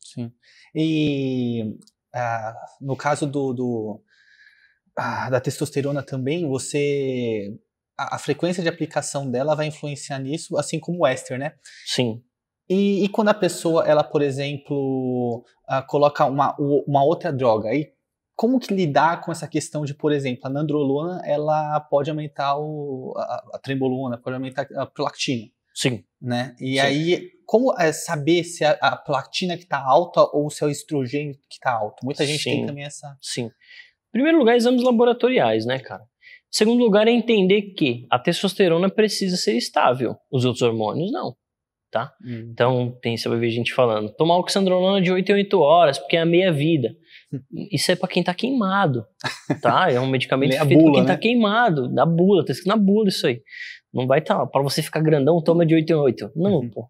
Sim. E ah, no caso do, do ah, da testosterona também, você a, a, frequência de aplicação dela vai influenciar nisso, assim como o éster, né? Sim. E, e, quando a pessoa, ela, por exemplo, ah, coloca uma, uma outra droga, aí como que lidar com essa questão de, por exemplo, a nandrolona, ela pode aumentar o, a, a trembolona, pode aumentar a prolactina. Sim. Né? E Sim. aí, como é saber se é a platina que está alta ou se é o estrogênio que está alto? Muita gente Sim. tem também essa. Sim. Em primeiro lugar, exames laboratoriais, né, cara? Em segundo lugar, é entender que a testosterona precisa ser estável, os outros hormônios não. Tá? Hum. Então, tem, você vai ver gente falando, tomar oxandrolona de 8 em 8 horas, porque é a meia-vida. Hum. Isso é para quem tá queimado, tá? É um medicamento feito bula, pra quem tá né? tá queimado, da bula, tá escrito na bula isso aí. Não vai estar, tá, para você ficar grandão, toma de 8 em 8. Não, uhum. pô.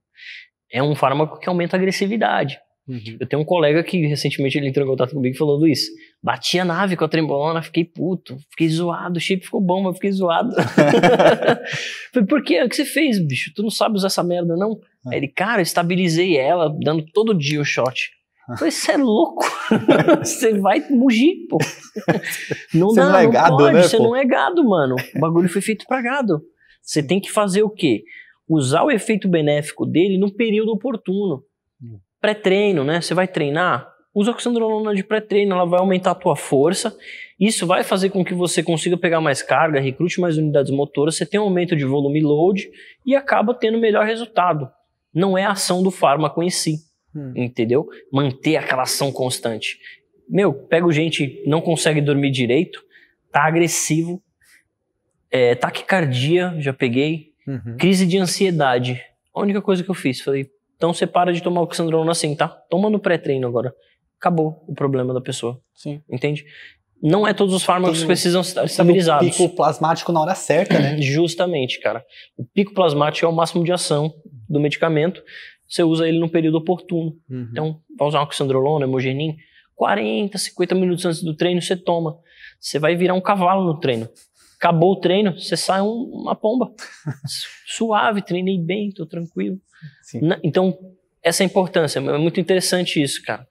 É um fármaco que aumenta a agressividade. Uhum. Eu tenho um colega que recentemente ele entrou em contato comigo e falou: Luiz, bati a nave com a trembolona, fiquei puto, fiquei zoado, o shape ficou bom, mas fiquei zoado. Falei, por quê? O que você fez, bicho? Tu não sabe usar essa merda, não? Uhum. Aí ele, cara, eu estabilizei ela, dando todo dia o shot. Ah. falei, você é louco, você vai mugir, pô. Não cê dá, não, é não gado, pode, você né, não é gado, mano. O bagulho foi feito pra gado. Você tem que fazer o quê? Usar o efeito benéfico dele no período oportuno. Hum. Pré-treino, né? Você vai treinar, usa oxandrolona de pré-treino, ela vai aumentar a tua força. Isso vai fazer com que você consiga pegar mais carga, recrute mais unidades motoras, você tem um aumento de volume load e acaba tendo melhor resultado. Não é a ação do fármaco em si, hum. entendeu? Manter aquela ação constante. Meu, o gente não consegue dormir direito, tá agressivo, é, taquicardia, já peguei, uhum. crise de ansiedade. A única coisa que eu fiz, falei, então você para de tomar oxandrolona assim, tá? Toma no pré-treino agora. Acabou o problema da pessoa. Sim. Entende? Não é todos os fármacos que precisam estar estabilizados. O pico plasmático na hora certa, né? Justamente, cara. O pico plasmático é o máximo de ação do medicamento. Você usa ele no período oportuno. Uhum. Então, vai usar uma oxandrolona, hemogenin, 40, 50 minutos antes do treino você toma. Você vai virar um cavalo no treino. Acabou o treino, você sai um, uma pomba. Suave, treinei bem, tô tranquilo. Na, então, essa é a importância. É muito interessante isso, cara.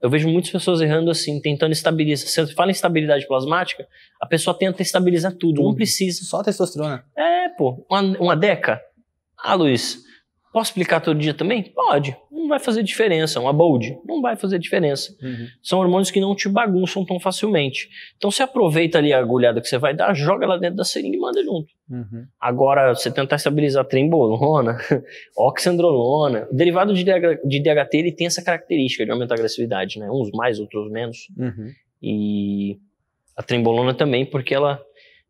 Eu vejo muitas pessoas errando assim, tentando estabilizar. Se você fala em estabilidade plasmática, a pessoa tenta estabilizar tudo, tudo. não precisa. Só testosterona. É, pô. Uma, uma deca? Ah, Luiz, posso explicar todo dia também? Pode não vai fazer diferença. É um bold não vai fazer diferença. Uhum. São hormônios que não te bagunçam tão facilmente. Então você aproveita ali a agulhada que você vai dar, joga ela dentro da seringa e manda junto. Uhum. Agora, você tentar estabilizar trembolona, oxandrolona, o derivado de, DH, de DHT ele tem essa característica de aumentar a agressividade, né? Uns mais, outros menos. Uhum. E a trembolona também, porque ela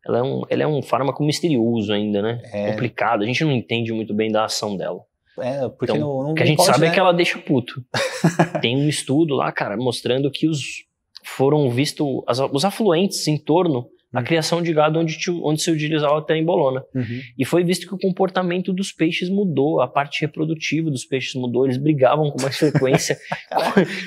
ela é um, ela é um fármaco misterioso ainda, né? É. Complicado, a gente não entende muito bem da ação dela. É, porque então, não, não que a gente pode, sabe é né? é que ela deixa puto. Tem um estudo lá, cara, mostrando que os foram vistos os afluentes em torno da uhum. criação de gado onde, onde se utilizava a trembolona. Uhum. E foi visto que o comportamento dos peixes mudou, a parte reprodutiva dos peixes mudou, eles brigavam com mais frequência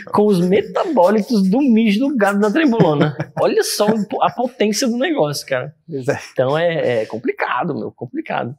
com, com, os metabólitos do mijo do gado da trembolona. Olha só a potência do negócio, cara. É. Então é, é complicado, meu, complicado.